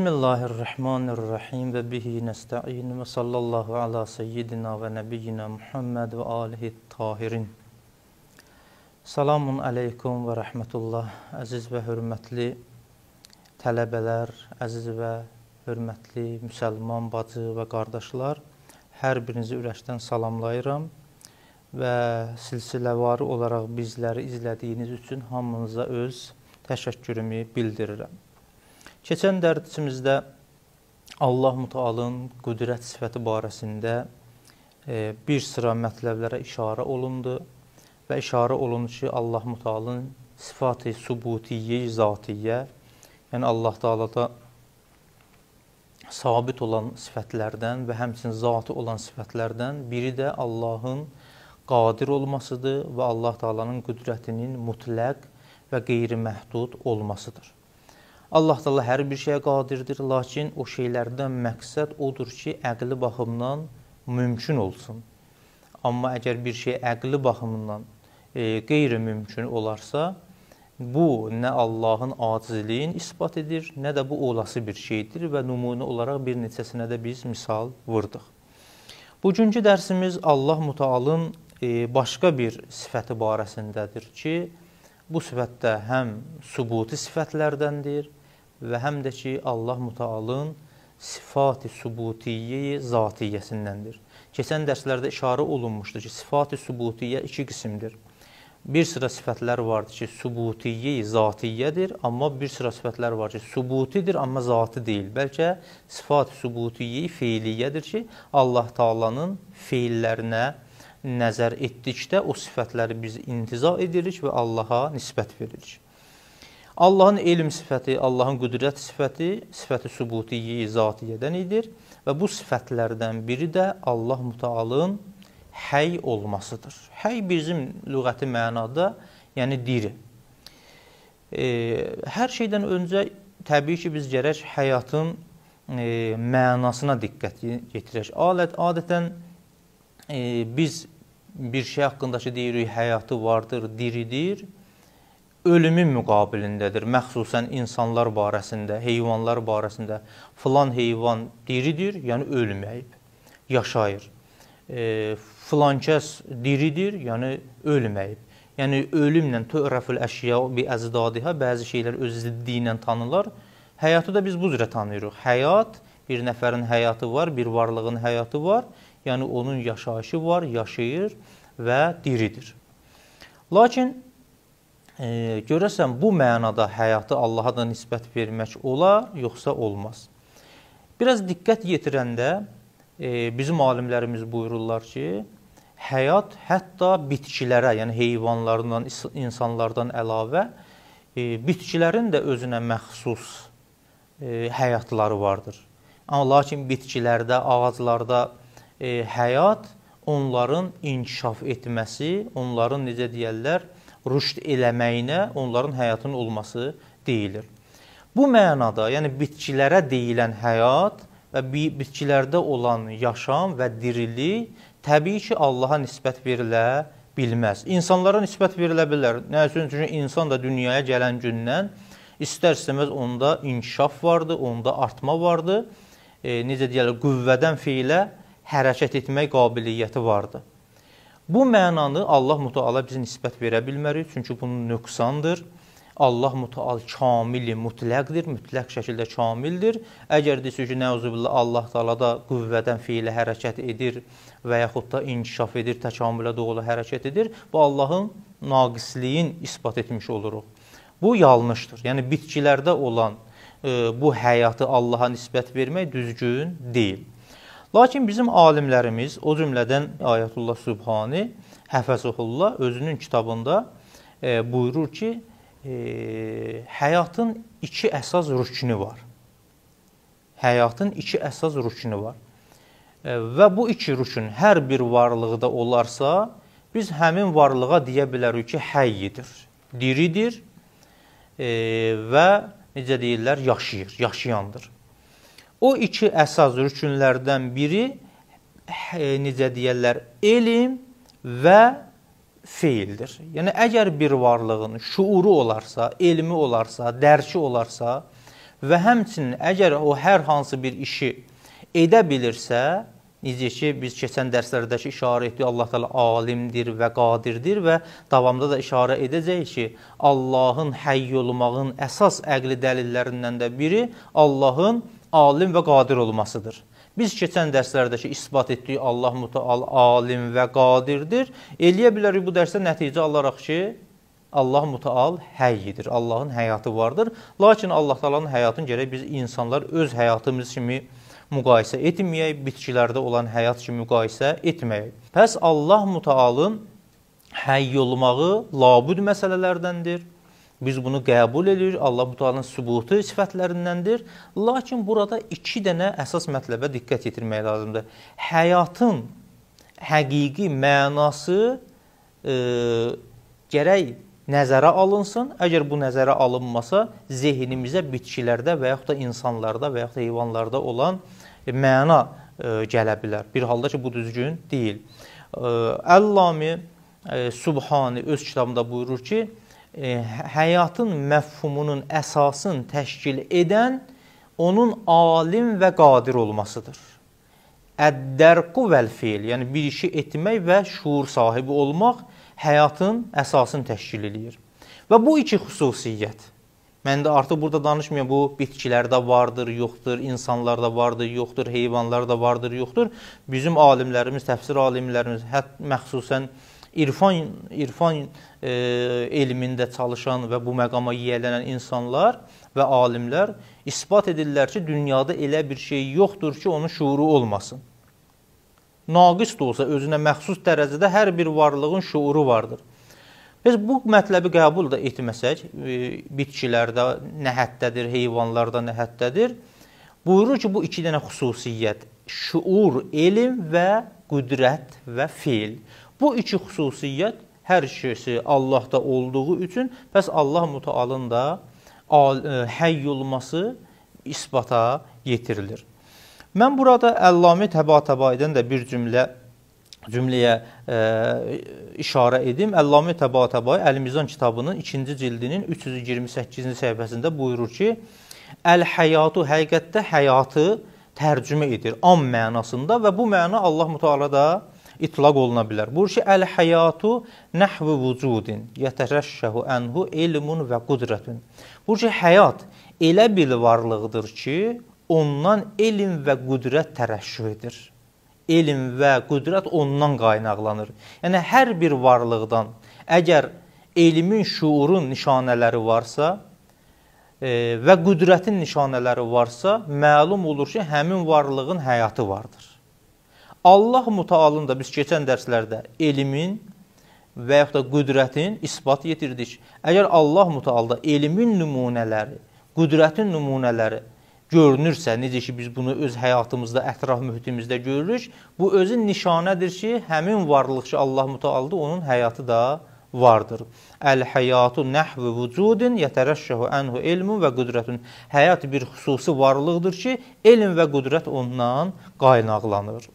Bismillahirrahmanirrahim və bihi nəstəin və sallallahu ala seyyidina və nəbiyyina Muhammed və alihi tahirin. Salamun aleykum və rəhmətullah, əziz və hörmətli tələbələr, əziz və hörmətli müsəlman bacı və qardaşlar, hər birinizi ürəkdən salamlayıram və silsiləvari olaraq bizləri izlədiyiniz üçün hamınıza öz təşəkkürümü bildirirəm. Keçən dərsimizdə Allah Mütəalın qüdrət sifəti barəsində e, bir sıra mətləblərə işarə olundu və işarə olundu ki, Allah Mütəalın sifati subutiyyə, zatiyyə, yəni Allah Taalada sabit olan sifətlərdən və həmçinin zatı olan sifətlərdən biri də Allahın qadir olmasıdır və Allah Taalanın qüdrətinin mütləq və qeyri-məhdud olmasıdır. Allah da hər bir şeyə qadirdir, lakin o şeylərdən məqsəd odur ki, əqli baxımdan mümkün olsun. Amma əgər bir şey əqli baxımından e, qeyri-mümkün olarsa, bu nə Allahın acizliyini isbat edir, nə də bu olası bir şeydir və nümunə olaraq bir neçəsinə də biz misal vurdıq. Bugünkü dərsimiz Allah Mütəalın e, başqa bir sifəti barəsindədir ki, bu sifətdə həm sübuti sifətlərdəndir, və həm də ki, Allah mütəalın sifati subutiyyi zatiyyəsindəndir. Keçən dərslərdə işarə olunmuşdu ki, sifati subutiyyə iki qismdir. Bir sıra sifətlər vardır ki, subutiyyi zatiyyədir, amma bir sıra sifətlər var ki, subutidir, amma zati deyil. Bəlkə sifati subutiyyi feiliyyədir ki, Allah Taala'nın feillərinə nəzər etdikdə o sifətləri biz intiza edirik və Allah'a nisbət veririk. Allahın elm sifəti, Allahın qüdrət sifəti, sifəti subutiyyi, zatiyyədən idir və bu sifətlərdən biri də Allah Mütəalın həy olmasıdır. Həy bizim lüğəti mənada, yəni diri. E, hər şeydən öncə təbii ki, biz gərək həyatın e, mənasına diqqət yetirək. Alət adətən e, biz bir şey haqqında ki, deyirik, həyatı vardır, diridir ölümün müqabilindədir. Məxsusən insanlar barəsində, heyvanlar barəsində filan heyvan diridir, yəni ölməyib, yaşayır. E, filan kəs diridir, yəni ölməyib. Yəni ölümlə törəfül əşya bi əzdadiha bəzi şeylər öz ziddi ilə tanınır. Həyatı da biz bu cürə tanıyırıq. Həyat bir nəfərin həyatı var, bir varlığın həyatı var. Yəni onun yaşayışı var, yaşayır və diridir. Lakin e, görəsən bu mənada həyatı Allaha da nisbət vermək olar, yoxsa olmaz? Biraz diqqət yetirəndə e, bizim alimlərimiz buyururlar ki, həyat hətta bitkilərə, yəni heyvanlardan, insanlardan əlavə e, bitkilərin də özünə məxsus e, həyatları vardır. Amma lakin bitkilərdə, ağaclarda e, həyat onların inkişaf etməsi, onların necə deyirlər, e, rüşd eləməyinə onların həyatının olması deyilir. Bu mənada, yəni bitkilərə deyilən həyat və bitkilərdə olan yaşam və dirilik təbii ki, Allaha nisbət verilə bilməz. İnsanlara nisbət verilə bilər. Nə üçün? Çünki insan da dünyaya gələn gündən istər-istəməz onda inkişaf vardı, onda artma vardı. E, necə deyirlər, qüvvədən feilə hərəkət etmək qabiliyyəti vardı. Bu mənanı Allah Mütəala bizə nisbət verə bilmərik, çünki bunun nöqsandır. Allah Mütəal kamili, mütləqdir, mütləq şəkildə kamildir. Əgər desək ki, nəuzubillah Allah Taala da qüvvədən fiilə hərəkət edir və yaxud da inkişaf edir, təkamülə doğru hərəkət edir, bu Allahın naqisliyin isbat etmiş oluruq. Bu yanlışdır. Yəni bitkilərdə olan e, bu həyatı Allah'a nisbət vermək düzgün deyil. Lakin bizim alimlərimiz, o cümlədən Ayətullah Sübhani Həfəzullah özünün kitabında e, buyurur ki, e, həyatın iki əsas rüknü var. Həyatın iki əsas rüknü var. E, və bu iki rükn hər bir varlıqda olarsa, biz həmin varlığa deyə bilərik ki, həyyidir, diridir e, və necə deyirlər, yaşayır, yaşayandır. O iki əsas rükunlərdən biri e, necə deyirlər, elm və feildir. Yəni əgər bir varlığın şuuru olarsa, elmi olarsa, dərki olarsa və həmçinin əgər o hər hansı bir işi edə bilirsə, necə ki biz keçən dərslərdəki işarə etdik, Allah Taala alimdir və qadirdir və davamda da işarə edəcək ki, Allahın həy olmağın əsas əqli dəlillərindən də biri Allahın alim və qadir olmasıdır. Biz keçən dərslərdəki isbat etdiyi Allah mütəal alim və qadirdir. Eləyə bilərik bu dərsdə nəticə alaraq ki, Allah mütəal həyyidir. Allahın həyatı vardır. Lakin Allah Taala'nın həyatını gərək biz insanlar öz həyatımız kimi müqayisə etməyək, bitkilərdə olan həyat kimi müqayisə etməyək. Pəs Allah mütəalın həy olmağı labud məsələlərdəndir. Biz bunu qəbul edirik. Allah Taala'nın sübutu sifətlərindəndir. Lakin burada 2 dənə əsas mətləbə diqqət yetirmək lazımdır. Həyatın həqiqi mənası e, gərək nəzərə alınsın. Əgər bu nəzərə alınmasa, zehnimizə bitkilərdə və yaxud da insanlarda və yaxud da heyvanlarda olan məna e, gələ bilər. Bir halda ki, bu düzgün deyil. E, Əllami e, Subhani öz kitabında buyurur ki, E, hə-, həyatın məfhumunun əsasını təşkil edən onun alim və qadir olmasıdır. Əddərqu vəl fiil, yəni bir işi etmək və şuur sahibi olmaq həyatın əsasını təşkil eləyir. Və bu iki xüsusiyyət. Mən də artıq burada danışmayım, bu bitkilərdə vardır, yoxdur, insanlarda vardır, yoxdur, heyvanlarda vardır, yoxdur. Bizim alimlərimiz, təfsir alimlərimiz, hətta məxsusən irfan irfan e, elmində çalışan və bu məqama yiyələnən insanlar və alimlər isbat edirlər ki, dünyada elə bir şey yoxdur ki, onun şuuru olmasın. Naqis də olsa özünə məxsus dərəcədə hər bir varlığın şuuru vardır. Biz bu mətləbi qəbul da etməsək, e, bitkilərdə nəhətdədir, heyvanlarda nəhətdədir. Buyurur ki, bu iki dənə xüsusiyyət: şuur, elm və qüdrət və fiil. Bu iki xüsusiyyət hər şeysi Allahda olduğu üçün bəs Allah Mütəalın da e, həy olması isbata yetirilir. Mən burada Əllami Təbatəbaidən də bir cümlə cümləyə e, işarə edim. Əllami Təbatəbai Əl-Mizan kitabının 2-ci cildinin 328-ci səhifəsində buyurur ki, Əl-həyatu həqiqətdə həyatı tərcümə edir am mənasında və bu məna Allah Mütəala da itlaq oluna bilər. Buyur ki, əl-həyatu nəhvu vücudin, yətərəşşəhu ənhu ilmun və qudrətun. Buyur ki, həyat elə bir varlıqdır ki, ondan elm və qudrət tərəşşüh edir. Elm və qudrət ondan qaynaqlanır. Yəni hər bir varlıqdan əgər elmin, şuurun nişanələri varsa, e, və qüdrətin nişanələri varsa, məlum olur ki, həmin varlığın həyatı vardır. Allah mütəalın da biz keçən dərslərdə elmin və yaxud da qüdrətin isbat yetirdik. Əgər Allah mütəalda elmin nümunələri, qüdrətin nümunələri görünürsə, necə ki biz bunu öz həyatımızda, ətraf mühitimizdə görürük, bu özü nişanədir ki, həmin varlıq ki Allah mütəaldır, onun həyatı da vardır. Əl-həyatu nəhvü vücudin yətərəşşəhu ənhu elmun və qüdrətun. Həyat bir xüsusi varlıqdır ki, elm və qüdrət ondan qaynaqlanır.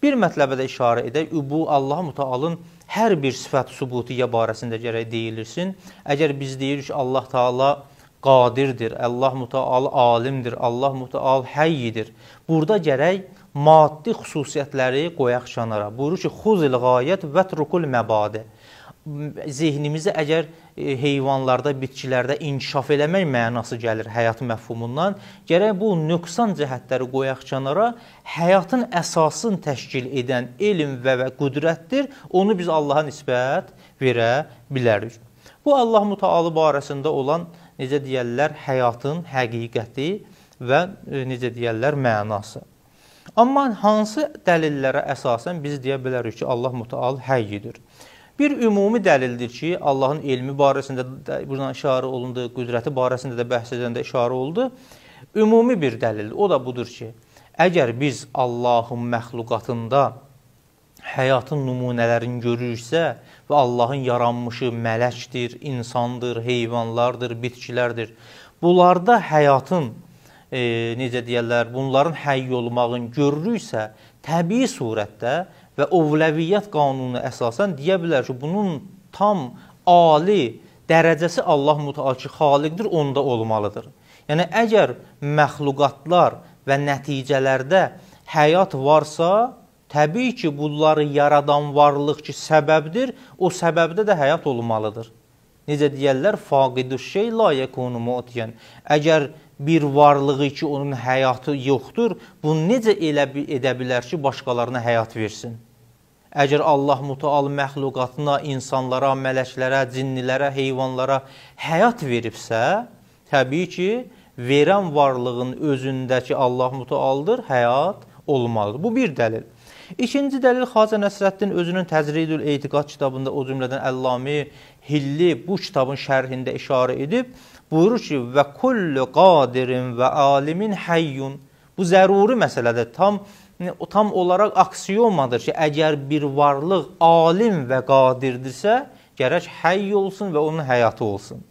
Bir mətləbə də işarə edək. Bu Allah Mütəalın hər bir sifət sübutiyyə barəsində gərək deyilirsin. Əgər biz deyirik ki, Allah Taala qadirdir, Allah Mütəal alimdir, Allah Mütəal həyyidir. Burada gərək maddi xüsusiyyətləri qoyaq kənara. Buyurur ki, xuzil qayət və trukul məbadi. Zehnimizi əgər E, heyvanlarda, bitkilərdə inkişaf eləmək mənası gəlir həyat məfhumundan. Gərək bu nöqsan cəhətləri qoyaq kənara, həyatın əsasını təşkil edən elm və və qüdrətdir. Onu biz Allaha nisbət verə bilərik. Bu Allah Mütəalı barəsində olan necə deyirlər, həyatın həqiqəti və e, necə deyirlər, mənası. Amma hansı dəlillərə əsasən biz deyə bilərik ki, Allah Mütəal həyyidir? Bir ümumi dəlildir ki, Allahın elmi barəsində də buna işarə olundu, qüdrəti barəsində də bəhs edəndə işarə oldu. Ümumi bir dəlildir. O da budur ki, əgər biz Allahın məxluqatında həyatın nümunələrini görürüksə və Allahın yaranmışı mələkdir, insandır, heyvanlardır, bitkilərdir. Bunlarda həyatın e, necə deyirlər, bunların həy olmağını görürüksə, təbii surətdə və ovləviyyət qanununa əsasən deyə bilər ki, bunun tam ali dərəcəsi Allah Mütəala ki, xaliqdir, onda olmalıdır. Yəni əgər məxluqatlar və nəticələrdə həyat varsa, təbii ki, bunları yaradan varlıq ki, səbəbdir, o səbəbdə də həyat olmalıdır. Necə deyirlər, faqidu şey la yekunu mu'tiyan. Əgər bir varlığı ki, onun həyatı yoxdur, bunu necə elə edə bilər ki, başqalarına həyat versin? Əgər Allah mutal məxluqatına, insanlara, mələklərə, cinnilərə, heyvanlara həyat veribsə, təbii ki, verən varlığın özündəki Allah mutaldır, həyat olmalıdır. Bu bir dəlil. İkinci dəlil Xacə Nəsrəddin özünün Təcridül Eytiqad kitabında o cümlədən Əllami Hilli bu kitabın şərhində işarə edib, buyurur ki, və kullu qadirin və alimin həyyun. Bu zəruri məsələdir. Tam Yəni, tam olaraq aksiomadır ki, əgər bir varlıq alim və qadirdirsə, gərək həy olsun və onun həyatı olsun.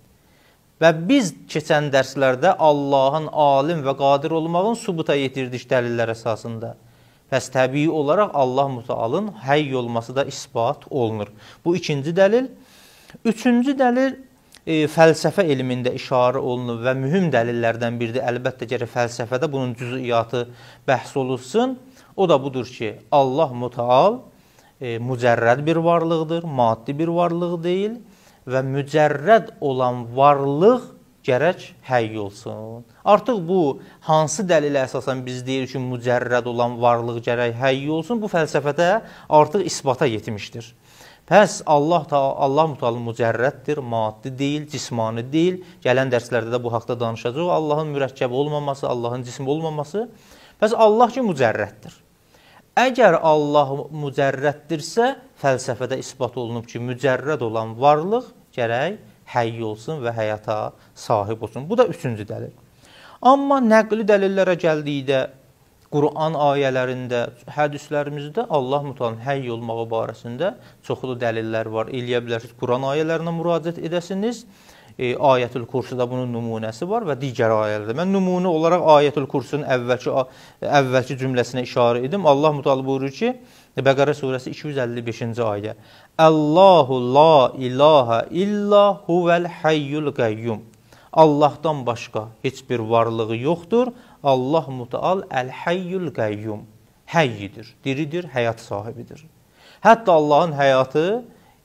Və biz keçən dərslərdə Allahın alim və qadir olmağın subuta yetirdik dəlillər əsasında. Bəs təbii olaraq Allah mütəalın həy olması da isbat olunur. Bu ikinci dəlil. Üçüncü dəlil e, fəlsəfə elmində işarə olunub və mühüm dəlillərdən biridir. Əlbəttə gərək fəlsəfədə bunun cüz'iyyatı bəhs olunsun. O da budur ki, Allah mütəal e, mücərrəd bir varlıqdır, maddi bir varlıq deyil və mücərrəd olan varlıq gərək həy olsun. Artıq bu hansı dəlilə əsasən biz deyirik ki, mücərrəd olan varlıq gərək həy olsun, bu fəlsəfədə artıq isbata yetmişdir. Pəs Allah ta Allah Mütəala mücərrəddir, maddi deyil, cismani deyil. Gələn dərslərdə də bu haqqda danışacağıq. Allahın mürəkkəb olmaması, Allahın cism olmaması. Pəs Allah ki mücərrəddir. Əgər Allah mücərrəddirsə, fəlsəfədə isbat olunub ki, mücərrəd olan varlıq gərək həy olsun və həyata sahib olsun. Bu da üçüncü dəlil. Amma nəqli dəlillərə gəldikdə, Quran ayələrində, hədislərimizdə Allah mütəallanın həy olmağı barəsində çoxlu dəlillər var. Eləyə bilərsiniz, Quran ayələrinə müraciət edəsiniz e, Ayətül Kursuda bunun nümunəsi var və digər ayələrdə. Mən nümunə olaraq Ayətül Kursunun əvvəlki əvvəlki cümləsinə işarə edim. Allah Mütəala buyurur ki, Bəqərə surəsi 255-ci ayə. Allahu la ilaha illa huvel hayyul qayyum. Allahdan başqa heç bir varlığı yoxdur. Allah Mütəal el-hayyul qayyum. Həyyidir, diridir, həyat sahibidir. Hətta Allahın həyatı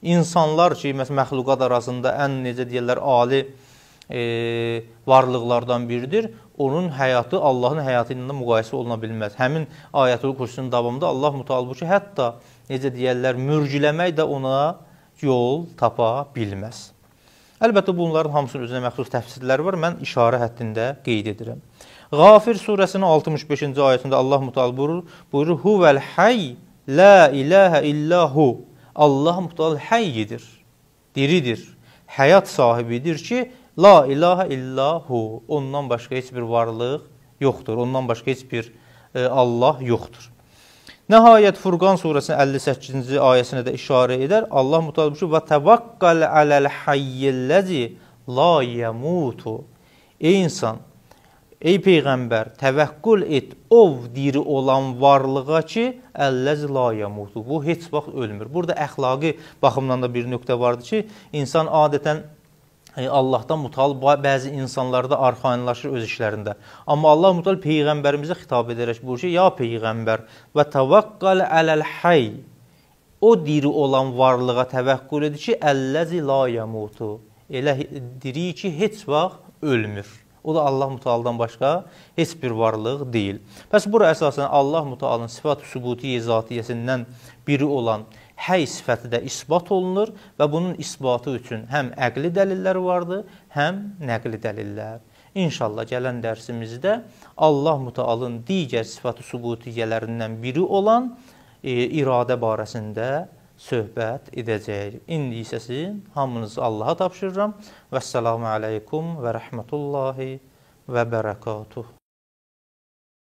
insanlar ki, məsələn, məxluqat arasında ən necə deyirlər, ali e, varlıqlardan biridir. Onun həyatı Allahın həyatı ilə müqayisə oluna bilməz. Həmin Ayətül Kursunun davamında Allah Mütəala bu ki, hətta necə deyirlər, mürgüləmək də ona yol tapa bilməz. Əlbəttə bunların hamısının özünə məxsus təfsirləri var. Mən işarə həddində qeyd edirəm. Qafir surəsinin 65-ci ayəsində Allah Mütəala buyurur: "Buyurur: "Huvel hayy, la ilaha illa hu." Allah mütəal həyyidir, diridir, həyat sahibidir ki, la ilahe illahu, ondan başqa heç bir varlıq yoxdur, ondan başqa heç bir e, Allah yoxdur. Nəhayət Furqan surəsinin 58-ci ayəsinə də işarə edər. Allah mütəal buyurur: "Və təvakkal aləl hayyillazi la yamutu." Ey insan, Ey peyğəmbər, təvəkkül et ov diri olan varlığa ki, əlləz la yamutu. Bu heç vaxt ölmür. Burada əxlaqi baxımdan da bir nöqtə vardı ki, insan adətən e, Allahdan mutal bəzi insanlarda arxayınlaşır öz işlərində. Amma Allah mutal peyğəmbərimizə xitab edərək buyurur ki, ya peyğəmbər və təvəkkal ələl hay. O diri olan varlığa təvəkkül edir ki, əlləzi la yamutu. Elə diri ki, heç vaxt ölmür. O da Allah Mutaaldan başqa heç bir varlıq deyil. Bəs bura əsasən Allah Mutaalın sifat sübutiyyə zatiyyəsindən biri olan həy sifəti də isbat olunur və bunun isbatı üçün həm əqli dəlillər vardır, həm nəqli dəlillər. İnşallah gələn dərsimizdə Allah Mutaalın digər sifat-ı subutiyyələrindən biri olan e, iradə barəsində söhbət edəcəyik. İndi isə sizin hamınızı Allaha tapşırıram. Vəssalamu aleykum və rəhmətullahi və bərəkatuhu.